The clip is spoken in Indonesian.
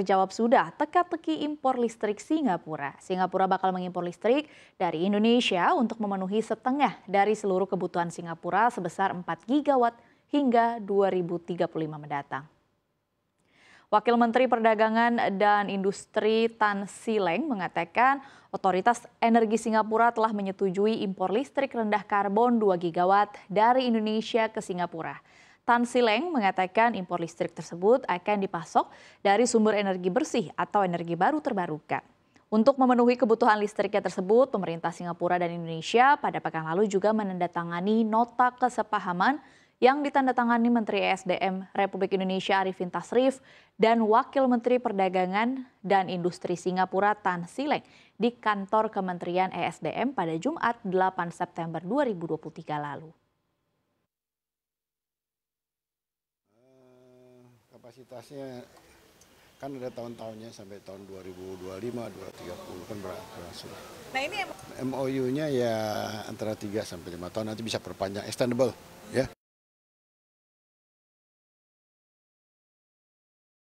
terjawab sudah teka-teki impor listrik Singapura. Singapura bakal mengimpor listrik dari Indonesia untuk memenuhi setengah dari seluruh kebutuhan Singapura sebesar 4 gigawatt hingga 2035 mendatang. Wakil Menteri Perdagangan dan Industri Tan Sileng mengatakan otoritas energi Singapura telah menyetujui impor listrik rendah karbon 2 gigawatt dari Indonesia ke Singapura. Tan Sileng mengatakan impor listrik tersebut akan dipasok dari sumber energi bersih atau energi baru terbarukan. Untuk memenuhi kebutuhan listriknya tersebut, pemerintah Singapura dan Indonesia pada pekan lalu juga menandatangani nota kesepahaman yang ditandatangani Menteri ESDM Republik Indonesia Arifin Tasrif dan Wakil Menteri Perdagangan dan Industri Singapura Tan Sileng di kantor Kementerian ESDM pada Jumat 8 September 2023 lalu. Kapasitasnya kan ada tahun-tahunnya sampai tahun 2025, 2030 kan berlangsung. Nah ini MOU-nya ya antara 3 sampai 5 tahun nanti bisa perpanjang extendable ya.